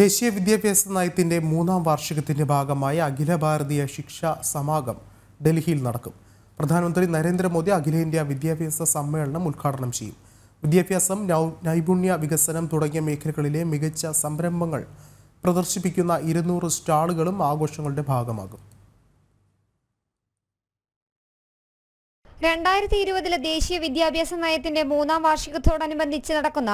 ദേശീയ വിദ്യാഭ്യാസ നയത്തിൻ്റെ മൂന്നാം വാർഷികത്തിൻ്റെ ഭാഗമായ അഖില ഭാരതീയ ശിക്ഷാ സമാഗം ഡൽഹിയിൽ നടക്കും പ്രധാനമന്ത്രി നരേന്ദ്രമോദി അഖിലേന്ത്യാ വിദ്യാഭ്യാസ സമ്മേളനം ഉദ്ഘാടനം ചെയ്യും വിദ്യാഭ്യാസം നൈപുണ്യ വികസനം തുടങ്ങിയ മേഖലകളിലെ മികച്ച സംരംഭങ്ങൾ പ്രദർശിപ്പിക്കുന്ന ഇരുന്നൂറ് സ്റ്റാളുകളും ആഘോഷങ്ങളുടെ ഭാഗമാകും രണ്ടായിരത്തി ഇരുപതിലെ ദേശീയ വിദ്യാഭ്യാസ നയത്തിന്റെ മൂന്നാം വാർഷികത്തോടനുബന്ധിച്ച് നടക്കുന്ന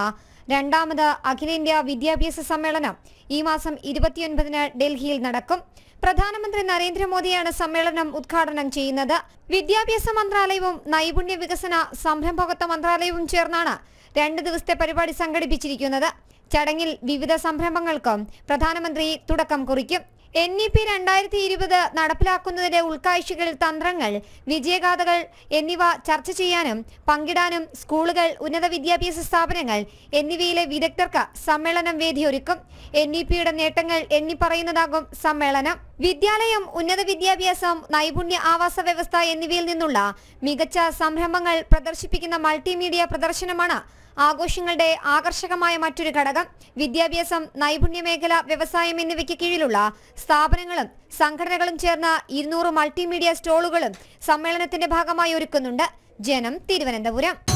രണ്ടാമത് അഖിലേന്ത്യാ വിദ്യാഭ്യാസ സമ്മേളനം ഈ മാസം ഇരുപത്തിയൊൻപതിന് ഡൽഹിയിൽ നടക്കും പ്രധാനമന്ത്രി നരേന്ദ്രമോദിയാണ് സമ്മേളനം ഉദ്ഘാടനം ചെയ്യുന്നത് വിദ്യാഭ്യാസ മന്ത്രാലയവും നൈപുണ്യ വികസന സംരംഭകത്വ മന്ത്രാലയവും ചേർന്നാണ് രണ്ട് ദിവസത്തെ പരിപാടി സംഘടിപ്പിച്ചിരിക്കുന്നത് ചടങ്ങിൽ വിവിധ സംരംഭങ്ങൾക്കും പ്രധാനമന്ത്രി തുടക്കം കുറിക്കും എൻ ഇ e പി രണ്ടായിരത്തി ഇരുപത് നടപ്പിലാക്കുന്നതിന്റെ ഉൾക്കാഴ്ചകൾ തന്ത്രങ്ങൾ വിജയഗാഥകൾ എന്നിവ ചർച്ച ചെയ്യാനും പങ്കിടാനും സ്കൂളുകൾ ഉന്നത വിദ്യാഭ്യാസ സ്ഥാപനങ്ങൾ എന്നിവയിലെ വിദഗ്ധർക്ക് സമ്മേളനം വേദിയൊരുക്കും എൻ ഇ e പിയുടെ നേട്ടങ്ങൾ എണ്ണിപ്പറയുന്നതാകും സമ്മേളനം വിദ്യാലയം ഉന്നത വിദ്യാഭ്യാസം നൈപുണ്യ ആവാസ വ്യവസ്ഥ എന്നിവയിൽ നിന്നുള്ള മികച്ച സംരംഭങ്ങൾ പ്രദർശിപ്പിക്കുന്ന മൾട്ടിമീഡിയ പ്രദർശനമാണ് ആഘോഷങ്ങളുടെ ആകർഷകമായ മറ്റൊരു ഘടകം വിദ്യാഭ്യാസം നൈപുണ്യ മേഖല വ്യവസായം എന്നിവയ്ക്ക് കീഴിലുള്ള സ്ഥാപനങ്ങളും സംഘടനകളും ചേർന്ന ഇരുന്നൂറ് മൾട്ടിമീഡിയ സ്റ്റോളുകളും സമ്മേളനത്തിന്റെ ഭാഗമായി ഒരുക്കുന്നുണ്ട് ജനം തിരുവനന്തപുരം